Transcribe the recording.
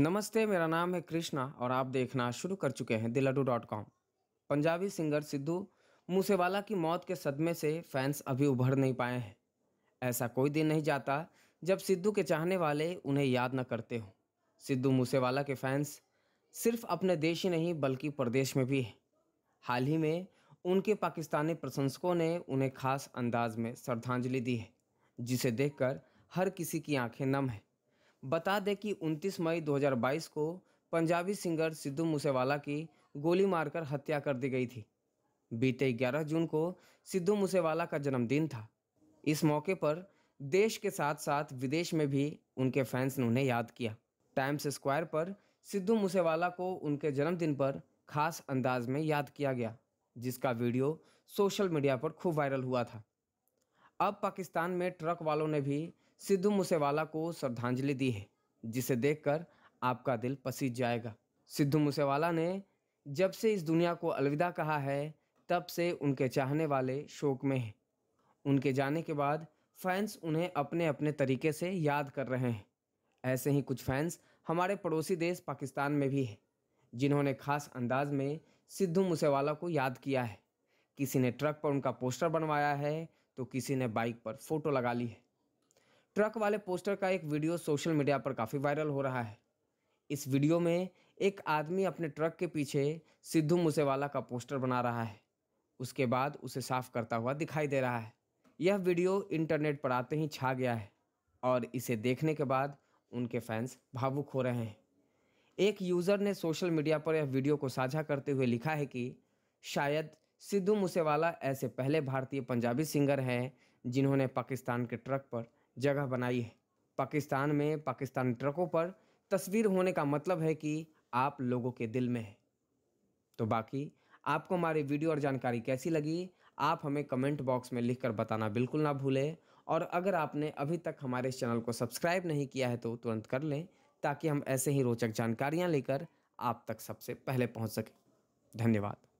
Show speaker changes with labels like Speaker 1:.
Speaker 1: नमस्ते मेरा नाम है कृष्णा और आप देखना शुरू कर चुके हैं दिलाडू dot com Punjabi singer Sidhu Moosewala की मौत के सदमे से फैंस अभी उभर नहीं पाए हैं ऐसा कोई दिन नहीं जाता जब सिद्धू के चाहने वाले उन्हें याद न करते हों सिद्धू मूसेवाला के फैंस सिर्फ अपने देश ही नहीं बल्कि प्रदेश में भी हैं हाल ही में उनके पाकिस्तानी प्रशंसकों ने उन्हें खास अंदाज में श्रद्धांजलि दी है जिसे देखकर हर किसी की आंखें नम है बता दें कि 29 मई 2022 को पंजाबी सिंगर सिद्धू मूसेवाला की गोली मारकर हत्या कर दी गई थी बीते 11 जून को सिद्धू मूसेवाला का जन्मदिन था इस मौके पर देश के साथ साथ विदेश में भी उनके फैंस ने उन्हें याद किया टाइम्स स्क्वायर पर सिद्धू मूसेवाला को उनके जन्मदिन पर खास अंदाज में याद किया गया जिसका वीडियो सोशल मीडिया पर खूब वायरल हुआ था अब पाकिस्तान में ट्रक वालों ने भी सिद्धू मूसेवाला को श्रद्धांजलि दी है जिसे देखकर आपका दिल पसीज जाएगा सिद्धू मूसेवाला ने जब से इस दुनिया को अलविदा कहा है तब से उनके चाहने वाले शोक में हैं उनके जाने के बाद फैंस उन्हें अपने अपने तरीके से याद कर रहे हैं ऐसे ही कुछ फैंस हमारे पड़ोसी देश पाकिस्तान में भी हैं जिन्होंने खास अंदाज में सिद्धू मूसेवाला को याद किया है किसी ने ट्रक पर उनका पोस्टर बनवाया है तो किसी ने बाइक पर फ़ोटो लगा ली है ट्रक वाले पोस्टर का एक वीडियो सोशल मीडिया पर काफ़ी वायरल हो रहा है इस वीडियो में एक आदमी अपने ट्रक के पीछे सिद्धू मूसेवाला का पोस्टर बना रहा है उसके बाद उसे साफ करता हुआ दिखाई दे रहा है यह वीडियो इंटरनेट पर आते ही छा गया है और इसे देखने के बाद उनके फैंस भावुक हो रहे हैं एक यूज़र ने सोशल मीडिया पर यह वीडियो को साझा करते हुए लिखा है कि शायद सिद्धू मूसेवाला ऐसे पहले भारतीय पंजाबी सिंगर हैं जिन्होंने पाकिस्तान के ट्रक पर जगह बनाई है पाकिस्तान में पाकिस्तानी ट्रकों पर तस्वीर होने का मतलब है कि आप लोगों के दिल में है तो बाकी आपको हमारी वीडियो और जानकारी कैसी लगी आप हमें कमेंट बॉक्स में लिखकर बताना बिल्कुल ना भूलें और अगर आपने अभी तक हमारे चैनल को सब्सक्राइब नहीं किया है तो तुरंत कर लें ताकि हम ऐसे ही रोचक जानकारियाँ लेकर आप तक सबसे पहले पहुँच सकें धन्यवाद